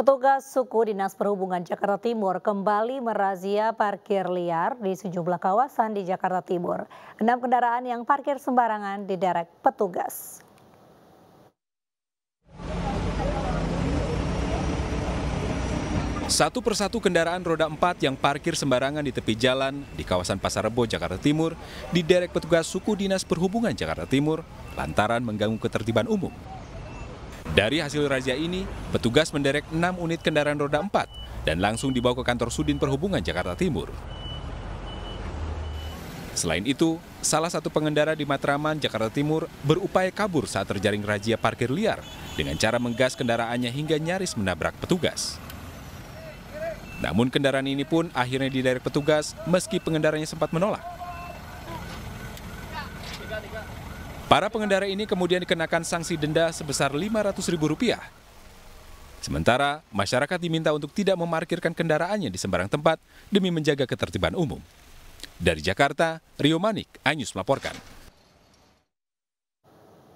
Petugas suku Dinas Perhubungan Jakarta Timur kembali merazia parkir liar di sejumlah kawasan di Jakarta Timur. Enam kendaraan yang parkir sembarangan diderek petugas. Satu persatu kendaraan roda empat yang parkir sembarangan di tepi jalan di kawasan Pasar Rebo, Jakarta Timur, diderek petugas suku Dinas Perhubungan Jakarta Timur lantaran mengganggu ketertiban umum. Dari hasil razia ini, petugas menderek 6 unit kendaraan roda 4 dan langsung dibawa ke kantor Sudin Perhubungan Jakarta Timur. Selain itu, salah satu pengendara di Matraman, Jakarta Timur berupaya kabur saat terjaring razia parkir liar dengan cara menggas kendaraannya hingga nyaris menabrak petugas. Namun kendaraan ini pun akhirnya diderek petugas meski pengendaranya sempat menolak. Para pengendara ini kemudian dikenakan sanksi denda sebesar Rp500.000. Sementara, masyarakat diminta untuk tidak memarkirkan kendaraannya di sembarang tempat demi menjaga ketertiban umum. Dari Jakarta, Rio Manik, Anyus melaporkan.